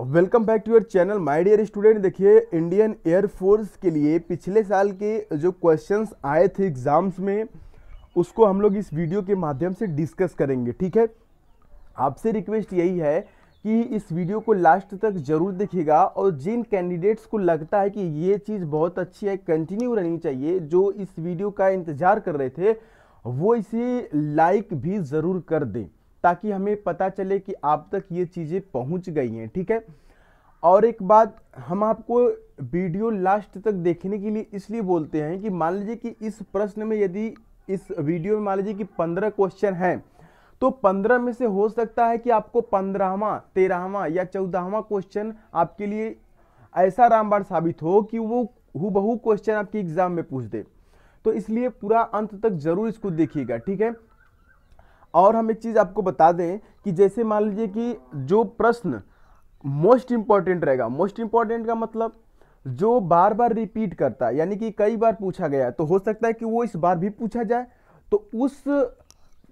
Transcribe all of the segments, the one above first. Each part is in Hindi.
welcome back to your channel my dear student देखिए इंडियन एयरफोर्स के लिए पिछले साल के जो क्वेश्चंस आए थे एग्ज़ाम्स में उसको हम लोग इस वीडियो के माध्यम से डिस्कस करेंगे ठीक है आपसे रिक्वेस्ट यही है कि इस वीडियो को लास्ट तक जरूर देखिएगा और जिन कैंडिडेट्स को लगता है कि ये चीज़ बहुत अच्छी है कंटिन्यू रहनी चाहिए जो इस वीडियो का इंतज़ार कर रहे थे वो इसे लाइक भी ज़रूर कर दें ताकि हमें पता चले कि आप तक ये चीज़ें पहुंच गई हैं ठीक है और एक बात हम आपको वीडियो लास्ट तक देखने के लिए इसलिए बोलते हैं कि मान लीजिए कि इस प्रश्न में यदि इस वीडियो में मान लीजिए कि पंद्रह क्वेश्चन हैं तो पंद्रह में से हो सकता है कि आपको पंद्रहवा तेरहवा या चौदहवा क्वेश्चन आपके लिए ऐसा रामबाण साबित हो कि वो हु क्वेश्चन आपके एग्ज़ाम में पूछ दे तो इसलिए पूरा अंत तक ज़रूर इसको देखिएगा ठीक है और हम एक चीज़ आपको बता दें कि जैसे मान लीजिए कि जो प्रश्न मोस्ट इम्पॉर्टेंट रहेगा मोस्ट इम्पॉर्टेंट का मतलब जो बार बार रिपीट करता है यानी कि कई बार पूछा गया तो हो सकता है कि वो इस बार भी पूछा जाए तो उस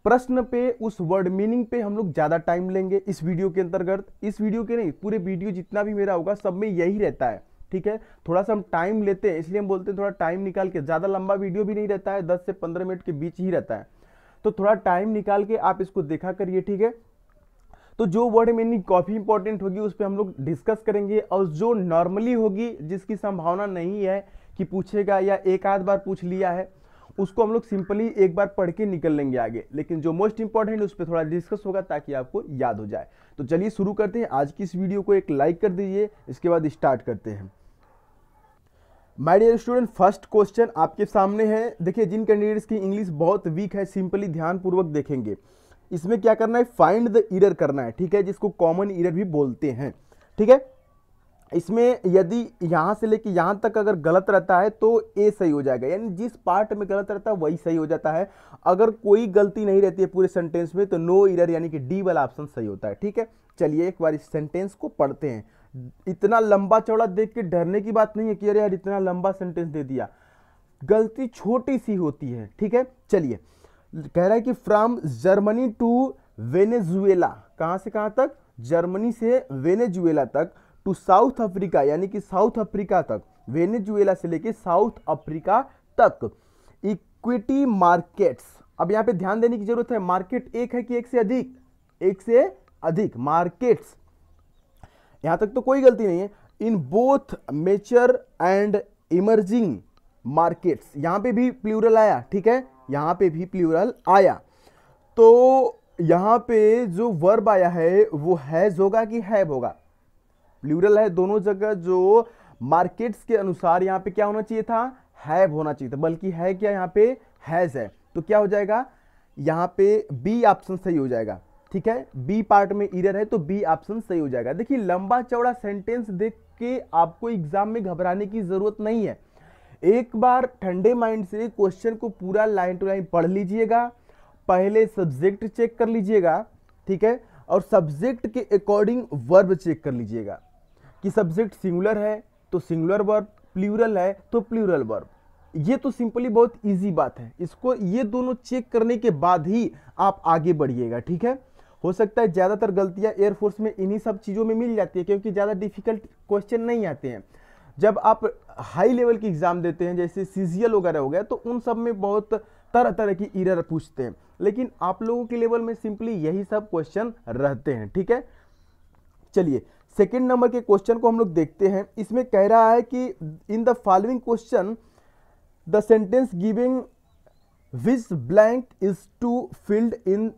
प्रश्न पे उस वर्ड मीनिंग पे हम लोग ज़्यादा टाइम लेंगे इस वीडियो के अंतर्गत इस वीडियो के नहीं पूरे वीडियो जितना भी मेरा होगा सब में यही रहता है ठीक है थोड़ा सा हम टाइम लेते हैं इसलिए हम बोलते हैं थोड़ा टाइम निकाल के ज़्यादा लंबा वीडियो भी नहीं रहता है दस से पंद्रह मिनट के बीच ही रहता है तो थोड़ा टाइम निकाल के आप इसको देखा करिए ठीक है तो जो वर्ड मीनिंग काफ़ी इंपॉर्टेंट होगी उस पर हम लोग डिस्कस करेंगे और जो नॉर्मली होगी जिसकी संभावना नहीं है कि पूछेगा या एक आध बार पूछ लिया है उसको हम लोग सिंपली एक बार पढ़ के निकल लेंगे आगे लेकिन जो मोस्ट इंपॉर्टेंट है उस पर थोड़ा डिस्कस होगा ताकि आपको याद हो जाए तो चलिए शुरू करते हैं आज की इस वीडियो को एक लाइक कर दीजिए इसके बाद स्टार्ट करते हैं my dear student first question आपके सामने है देखिए जिन कैंडिडेट्स की इंग्लिश बहुत वीक है सिंपली ध्यानपूर्वक देखेंगे इसमें क्या करना है फाइंड द ईरर करना है ठीक है जिसको कॉमन ईरर भी बोलते हैं ठीक है इसमें यदि यहाँ से लेके यहाँ तक अगर गलत रहता है तो ए सही हो जाएगा यानी जिस पार्ट में गलत रहता है वही सही हो जाता है अगर कोई गलती नहीं रहती है पूरे सेंटेंस में तो नो ईरर यानी कि डी वाला ऑप्शन सही होता है ठीक है चलिए एक बार इस सेंटेंस को पढ़ते हैं इतना लंबा चौड़ा देख के डरने की बात नहीं है कि अरे यार इतना लंबा सेंटेंस दे दिया गलती छोटी सी होती है ठीक है चलिए कह रहा है कि फ्रॉम जर्मनी टू वेनेजुएला कहाँ से कहाँ तक जर्मनी से वेनेजुएला तक टू साउथ अफ्रीका यानी कि साउथ अफ्रीका तक वेनेजुएला से लेके साउथ अफ्रीका तक इक्विटी मार्केट्स अब यहाँ पे ध्यान देने की जरूरत है मार्केट एक है कि एक से अधिक एक से अधिक मार्केट्स यहां तक तो कोई गलती नहीं है in both mature and emerging markets यहां पे भी प्लूरल आया ठीक है यहां पे भी प्लूरल आया तो यहां पे जो वर्ब आया है वो हैज होगा कि हैव होगा प्लूरल है दोनों जगह जो मार्केट्स के अनुसार यहां पे क्या होना चाहिए था हैव होना चाहिए था बल्कि है क्या यहां पे हैज है तो क्या हो जाएगा यहां पे बी ऑप्शन सही हो जाएगा ठीक है बी पार्ट में इरर है तो बी ऑप्शन सही हो जाएगा देखिए लंबा चौड़ा सेंटेंस देख के आपको एग्जाम में घबराने की ज़रूरत नहीं है एक बार ठंडे माइंड से क्वेश्चन को पूरा लाइन टू लाइन पढ़ लीजिएगा पहले सब्जेक्ट चेक कर लीजिएगा ठीक है और सब्जेक्ट के अकॉर्डिंग वर्ब चेक कर लीजिएगा कि सब्जेक्ट सिंगुलर है तो सिंगुलर वर्ब प्लूरल है तो प्लूरल वर्ब ये तो सिंपली बहुत इजी बात है इसको ये दोनों चेक करने के बाद ही आप आगे बढ़िएगा ठीक है हो सकता है ज़्यादातर गलतियाँ एयरफोर्स में इन्हीं सब चीज़ों में मिल जाती है क्योंकि ज़्यादा डिफिकल्ट क्वेश्चन नहीं आते हैं जब आप हाई लेवल की एग्ज़ाम देते हैं जैसे सी वगैरह हो गया तो उन सब में बहुत तरह तरह की इरर पूछते हैं लेकिन आप लोगों के लेवल में सिंपली यही सब क्वेश्चन रहते हैं ठीक है चलिए सेकेंड नंबर के क्वेश्चन को हम लोग देखते हैं इसमें कह रहा है कि in the following question the sentence giving which blank is to filled in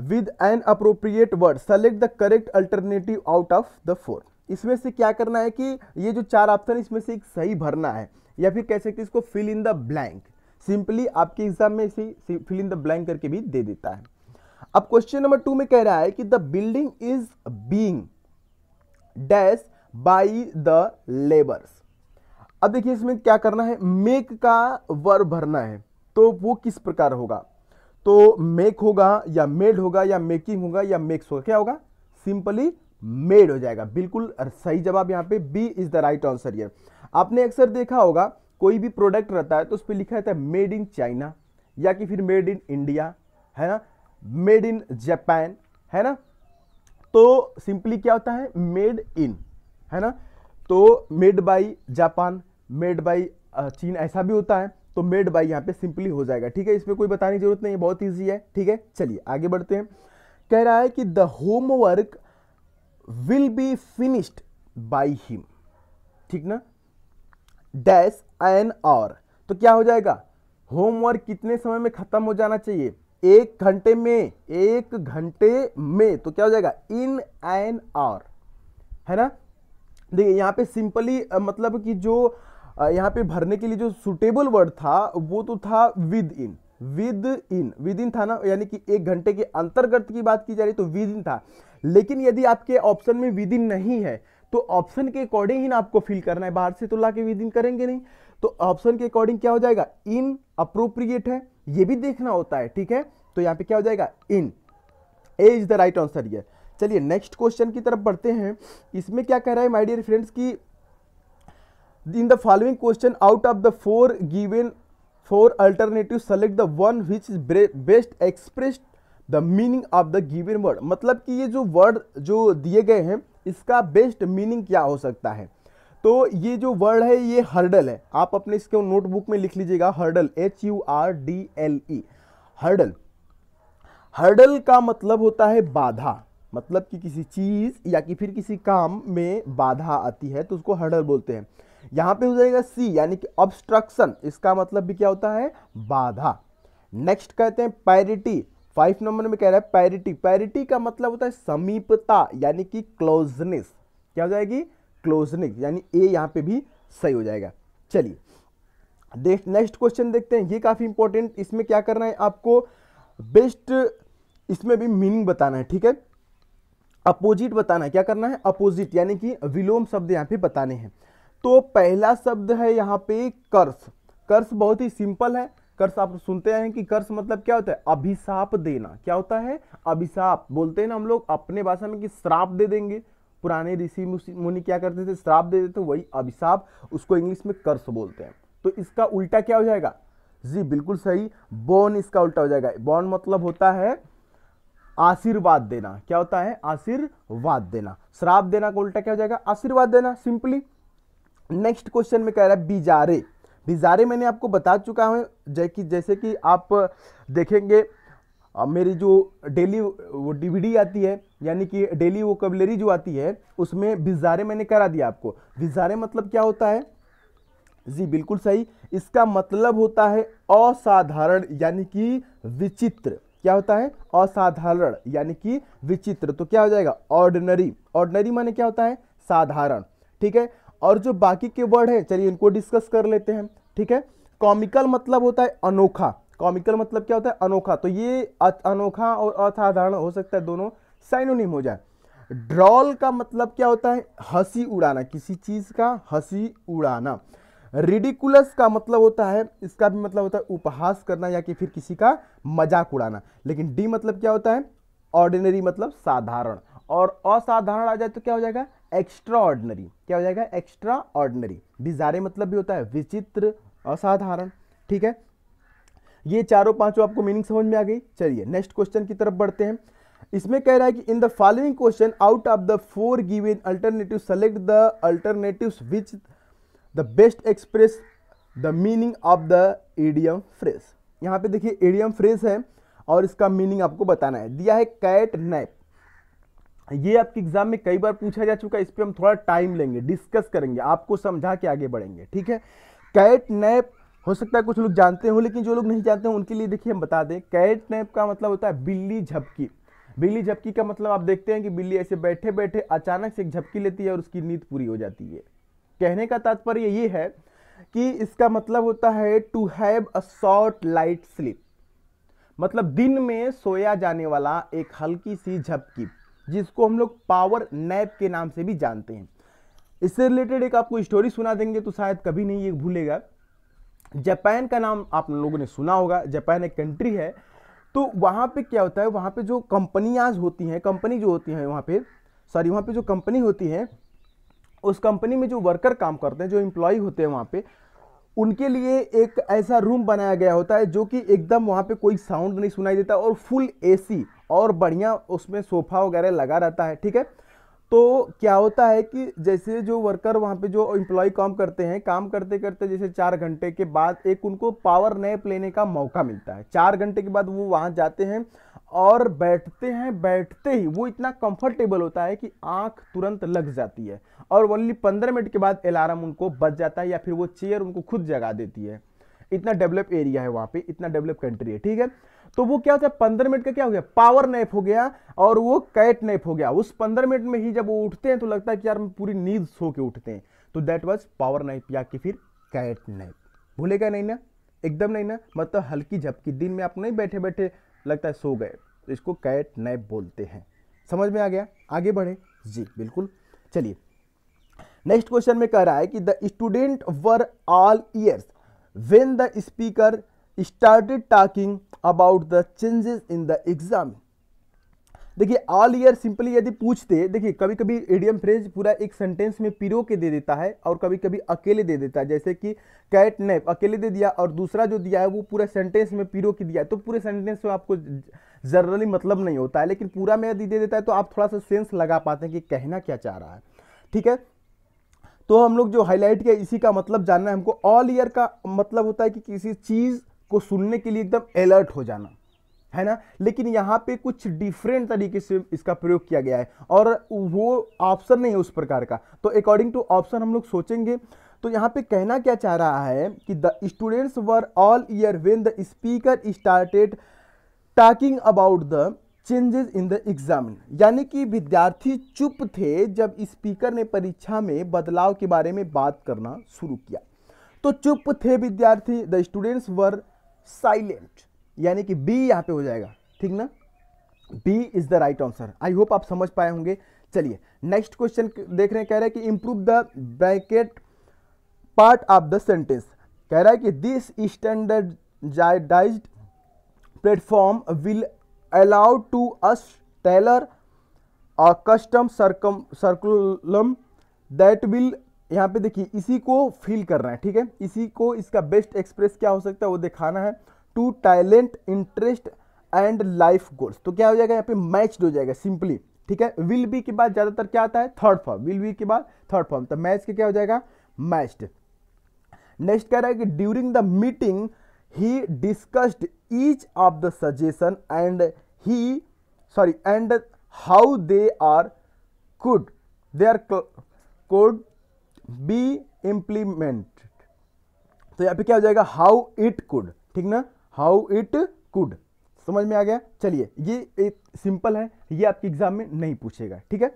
with an appropriate word select the correct alternative out of the four इसमें से क्या करना है कि ये जो चार ऑप्शन इसमें से एक सही भरना है या फिर कह सकते इसको fill in the blank simply आपके एग्जाम में इसे फिल इन द ब्लैंक करके भी दे देता है अब क्वेश्चन नंबर टू में कह रहा है कि the building is being dash by the labours अब देखिए इसमें क्या करना है मेक का वर्ब भरना है तो वो किस प्रकार होगा तो मेक होगा या मेड होगा या मेकिंग होगा या मेक्स होगा क्या होगा सिंपली मेड हो जाएगा बिल्कुल सही जवाब यहाँ पे B is the right answer ये आपने अक्सर देखा होगा कोई भी प्रोडक्ट रहता है तो उस पर लिखा रहता है मेड इन चाइना या कि फिर मेड इन इंडिया है ना मेड इन जापान है ना तो सिंपली क्या होता है मेड इन है ना तो made by Japan made by चीन ऐसा भी होता है तो मेड बाई यहाँ पे सिंपली हो जाएगा ठीक है इसमें कोई बताने की जरूरत नहीं है बहुत ईजी है ठीक है चलिए आगे बढ़ते हैं कह रहा है कि the homework will be finished by him ठीक ना डैश एन आवर तो क्या हो जाएगा होमवर्क कितने समय में खत्म हो जाना चाहिए एक घंटे में एक घंटे में तो क्या हो जाएगा इन एन आवर है ना देखिए यहां पे सिंपली मतलब कि जो यहाँ पे भरने के लिए जो सुटेबल वर्ड था वो तो था within within within था ना यानी कि एक घंटे के अंतर्गत की बात की जा रही तो विद इन था लेकिन यदि आपके ऑप्शन में विद इन नहीं है तो ऑप्शन के अकॉर्डिंग ही ना आपको फिल करना है बाहर से तो ला के विद इन करेंगे नहीं तो ऑप्शन के अकॉर्डिंग क्या हो जाएगा इन अप्रोप्रिएट है ये भी देखना होता है ठीक है तो यहाँ पे क्या हो जाएगा in A is the right answer ये चलिए नेक्स्ट क्वेश्चन की तरफ बढ़ते हैं इसमें क्या कह रहा है माय डियर फ्रेंड्स की in the following question out of the four given four alternative select the one which is best express the meaning of the given word मतलब कि ये जो वर्ड जो दिए गए हैं इसका बेस्ट मीनिंग क्या हो सकता है तो ये जो वर्ड है ये हर्डल है आप अपने इसके नोटबुक में लिख लीजिएगा hurdle H U R D L E hurdle hurdle का मतलब होता है बाधा मतलब कि किसी चीज़ या कि फिर किसी काम में बाधा आती है तो उसको हर्डल बोलते हैं यहां पे हो जाएगा सी यानी कि ऑब्स्ट्रक्शन इसका मतलब भी क्या होता है बाधा नेक्स्ट कहते हैं पैरिटी फाइव नंबर में कह रहा है पैरिटी पैरिटी का मतलब होता है समीपता यानी कि क्लोजनेस क्या हो जाएगी क्लोजनेस यानी ए यहां पे भी सही हो जाएगा चलिए नेक्स्ट क्वेश्चन देखते हैं ये काफ़ी इंपॉर्टेंट इसमें क्या करना है आपको बेस्ट इसमें भी मीनिंग बताना है ठीक है अपोजिट बताना है क्या करना है अपोजिट यानी कि विलोम शब्द यहां पे बताने हैं तो पहला शब्द है यहाँ पे कर्स कर्स बहुत ही सिंपल है कर्स आप सुनते हैं कि कर्स मतलब क्या होता है अभिशाप देना क्या होता है अभिशाप बोलते हैं ना हम लोग अपने भाषा में कि श्राप दे देंगे पुराने ऋषि मुनि क्या करते थे श्राप दे देते वही अभिशाप उसको इंग्लिश में कर्स बोलते हैं तो इसका उल्टा क्या हो जाएगा जी बिल्कुल सही बॉन इसका उल्टा हो जाएगा बॉन मतलब होता है आशीर्वाद देना क्या होता है आशीर्वाद देना श्राप देना का उल्टा क्या हो जाएगा आशीर्वाद देना सिंपली नेक्स्ट क्वेश्चन में कह रहा है बिजारे बिजारे मैंने आपको बता चुका हूँ कि जैसे कि आप देखेंगे मेरी जो डेली वो डीवीडी आती है यानी कि डेली वो कबलेरी जो आती है उसमें बिजारे मैंने करा दिया आपको बिजारे मतलब क्या होता है जी बिल्कुल सही इसका मतलब होता है असाधारण यानी कि विचित्र क्या होता है असाधारण यानी कि विचित्र तो क्या हो जाएगा ऑर्डनरी ऑर्डनरी माने क्या होता है साधारण ठीक है और जो बाकी के वर्ड है चलिए इनको डिस्कस कर लेते हैं ठीक है कॉमिकल मतलब होता है अनोखा कॉमिकल मतलब क्या होता है अनोखा तो ये अनोखा और असाधारण हो सकता है दोनों साइनोनिम हो जाए ड्रॉल का मतलब क्या होता है हंसी उड़ाना किसी चीज़ का हंसी उड़ाना रिडिकुलस का मतलब होता है इसका भी मतलब होता है उपहास करना या कि फिर किसी का मजाक उड़ाना लेकिन डी मतलब क्या होता है ऑर्डिनरी मतलब साधारण और असाधारण आ जाए तो क्या हो जाएगा एक्स्ट्रा ऑर्डनरी क्या हो जाएगा एक्स्ट्रा ऑर्डनरी बिजारे मतलब भी होता है विचित्र असाधारण ठीक है ये चारों पांचों आपको मीनिंग समझ में आ गई चलिए नेक्स्ट क्वेश्चन की तरफ बढ़ते हैं इसमें कह रहा है कि in the following question out of the four given alternative select the alternative which the best express the meaning of the idiom phrase यहाँ पे देखिए एडियम फ्रेज है और इसका मीनिंग आपको बताना है दिया है कैट नैप ये आपके एग्जाम में कई बार पूछा जा चुका है इस पर हम थोड़ा टाइम लेंगे डिस्कस करेंगे आपको समझा के आगे बढ़ेंगे ठीक है कैट नैप हो सकता है कुछ लोग जानते हो लेकिन जो लोग नहीं जानते हैं उनके लिए देखिए हम बता दें कैट नैप का मतलब होता है बिल्ली झपकी बिल्ली झपकी का मतलब आप देखते हैं कि बिल्ली ऐसे बैठे बैठे अचानक से एक झपकी लेती है और उसकी नींद पूरी हो जाती है कहने का तात्पर्य ये है कि इसका मतलब होता है to have a short light sleep मतलब दिन में सोया जाने वाला एक हल्की सी झपकी जिसको हम लोग पावर नैप के नाम से भी जानते हैं इससे रिलेटेड एक आपको स्टोरी सुना देंगे तो शायद कभी नहीं ये भूलेगा जापान का नाम आप लोगों ने सुना होगा जापान एक कंट्री है तो वहाँ पे क्या होता है वहाँ पे जो कंपनियाज होती हैं कंपनी जो होती हैं वहाँ पे सॉरी वहाँ पे जो कंपनी होती है उस कंपनी में जो वर्कर काम करते हैं जो एम्प्लॉय होते हैं वहाँ पे उनके लिए एक ऐसा रूम बनाया गया होता है जो कि एकदम वहाँ पे कोई साउंड नहीं सुनाई देता और फुल एसी और बढ़िया उसमें सोफ़ा वगैरह लगा रहता है ठीक है तो क्या होता है कि जैसे जो वर्कर वहाँ पे जो एम्प्लॉय काम करते हैं काम करते करते जैसे चार घंटे के बाद एक उनको पावर नैप लेने का मौका मिलता है चार घंटे के बाद वो वहाँ जाते हैं और बैठते हैं बैठते ही वो इतना कंफर्टेबल होता है कि आंख तुरंत लग जाती है और ओनली पंद्रह मिनट के बाद अलार्म उनको बच जाता है या फिर वो चेयर उनको खुद जगा देती है इतना डेवलप एरिया है वहाँ पर इतना डेवलप कंट्री है ठीक है तो वो क्या होता है पंद्रह मिनट का क्या हो गया पावर नैप हो गया और वो कैट नैप हो गया उस पंद्रह मिनट में ही जब वो उठते हैं तो लगता है कि यार पूरी नींद सो के उठते हैं तो दैट वॉज पावर नैप या कि फिर कैट नैप भूलेगा नहीं ना एकदम नहीं ना मतलब हल्की झपकी दिन में आप नहीं बैठे बैठे लगता है सो गए तो इसको कैट नैप बोलते हैं समझ में आ गया आगे बढ़े जी बिल्कुल चलिए नेक्स्ट क्वेश्चन में कह रहा है कि the student were all ears when the speaker started talking about the changes in the exam देखिए ऑल ईयर सिंपली यदि पूछते देखिए कभी कभी एडियम फ्रेज पूरा एक सेंटेंस में पिरो के दे देता है और कभी कभी अकेले दे देता है जैसे कि कैट नेप अकेले दे दिया और दूसरा जो दिया है वो पूरा सेंटेंस में पिरो के दिया है तो पूरे सेंटेंस में आपको जनरली मतलब नहीं होता है लेकिन पूरा में यदि दे देता है तो आप थोड़ा सा सेंस लगा पाते हैं कि कहना क्या चाह रहा है ठीक है तो हम लोग जो हाईलाइट किया इसी का मतलब जानना है हमको ऑल ईयर का मतलब होता है कि किसी चीज़ को सुनने के लिए एकदम अलर्ट हो जाना है ना लेकिन यहाँ पे कुछ डिफरेंट तरीके से इसका प्रयोग किया गया है और वो ऑप्शन नहीं है उस प्रकार का तो अकॉर्डिंग टू ऑप्शन हम लोग सोचेंगे तो यहाँ पे कहना क्या चाह रहा है कि the students were all year when the speaker started talking about the changes in the exam यानी कि विद्यार्थी चुप थे जब स्पीकर ने परीक्षा में बदलाव के बारे में बात करना शुरू किया तो चुप थे विद्यार्थी द स्टूडेंट्स वर साइलेंट यानी कि बी यहां पे हो जाएगा ठीक ना B is the right answer I hope आप समझ पाए होंगे चलिए नेक्स्ट क्वेश्चन देख रहे हैं कह रहे हैं कि improve the bracket part of the sentence कह रहा है कि this standardise platform will allow to us tailor a custom सर्कम सर्कुलम दैट विल यहाँ पे देखिए इसी को फील करना है ठीक है इसी को इसका बेस्ट एक्सप्रेस क्या हो सकता है वो दिखाना है to talent interest and life goals तो क्या हो जाएगा यहाँ पे मैच्ड हो जाएगा सिंपली ठीक है विल बी के बाद ज़्यादातर क्या आता है थर्ड फॉर्म विल बी के बाद थर्ड फॉर्म तो मैच के क्या हो जाएगा मैच्ड नेक्स्ट कह रहा है कि during the meeting he discussed each of the suggestion and he sorry and how they are could they are could be implemented तो यहाँ पे क्या हो जाएगा हाउ इट कुड ठीक ना हाउ इट कुड समझ में आ गया चलिए ये एक सिंपल है ये आपके एग्जाम में नहीं पूछेगा ठीक है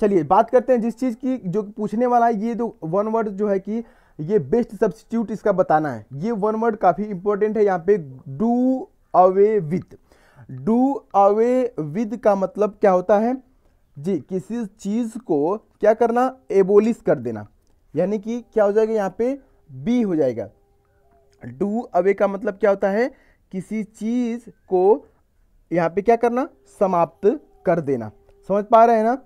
चलिए बात करते हैं जिस चीज़ की जो पूछने वाला है ये जो वन वर्ड जो है कि ये बेस्ट सब्सटीट्यूट इसका बताना है ये वन वर्ड काफ़ी इंपॉर्टेंट है यहाँ पे do away with do away with का मतलब क्या होता है जी किसी चीज़ को क्या करना एबोलिस कर देना यानी कि क्या हो जाएगा यहाँ पे बी हो जाएगा डू अवे का मतलब क्या होता है किसी चीज़ को यहाँ पे क्या करना समाप्त कर देना समझ पा रहे हैं ना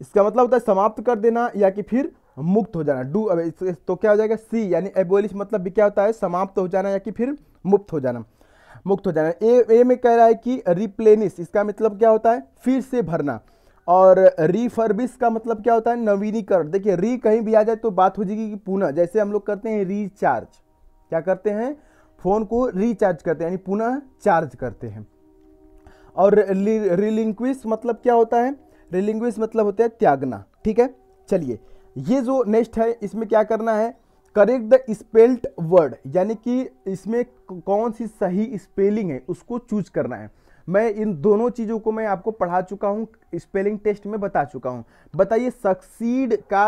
इसका मतलब होता है समाप्त कर देना या कि फिर मुक्त हो जाना डू अवे तो क्या हो जाएगा सी यानी एबोलिस मतलब भी क्या होता है समाप्त हो जाना या कि फिर मुक्त हो जाना मुक्त हो जाना ए ए में कह रहा है कि रिप्लेनिस इसका मतलब क्या होता है फिर से भरना और रिफर्बिश का मतलब क्या होता है नवीनीकरण देखिए री कहीं भी आ जाए तो बात हो जाएगी कि पुनः जैसे हम लोग करते हैं रिचार्ज क्या करते हैं फ़ोन को रिचार्ज करते हैं यानी पुनः चार्ज करते हैं और रिलिंक्विश मतलब क्या होता है रिलिंक्विश मतलब होता है त्यागना ठीक है चलिए ये जो नेक्स्ट है इसमें क्या करना है करेक्ट द स्पेल्ट वर्ड यानी कि इसमें कौन सी सही स्पेलिंग है उसको चूज करना है मैं इन दोनों चीज़ों को मैं आपको पढ़ा चुका हूँ स्पेलिंग टेस्ट में बता चुका हूँ बताइए सक्सीड का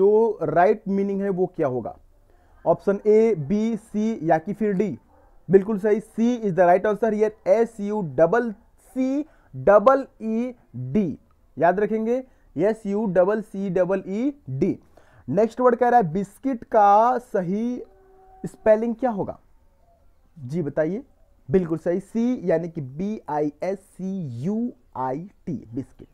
जो राइट right मीनिंग है वो क्या होगा ऑप्शन ए बी सी या कि फिर डी बिल्कुल सही C is the right answer ये S U double C double E D याद रखेंगे S U double C double E D next word कह रहा है बिस्किट का सही स्पेलिंग क्या होगा जी बताइए बिल्कुल सही सी यानी कि B I S C U I T biscuit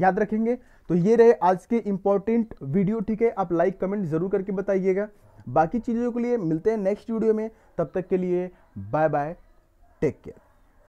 याद रखेंगे तो ये रहे आज के इंपॉर्टेंट वीडियो ठीक है आप लाइक कमेंट जरूर करके बताइएगा बाकी चीज़ों के लिए मिलते हैं नेक्स्ट वीडियो में तब तक के लिए बाय बाय टेक केयर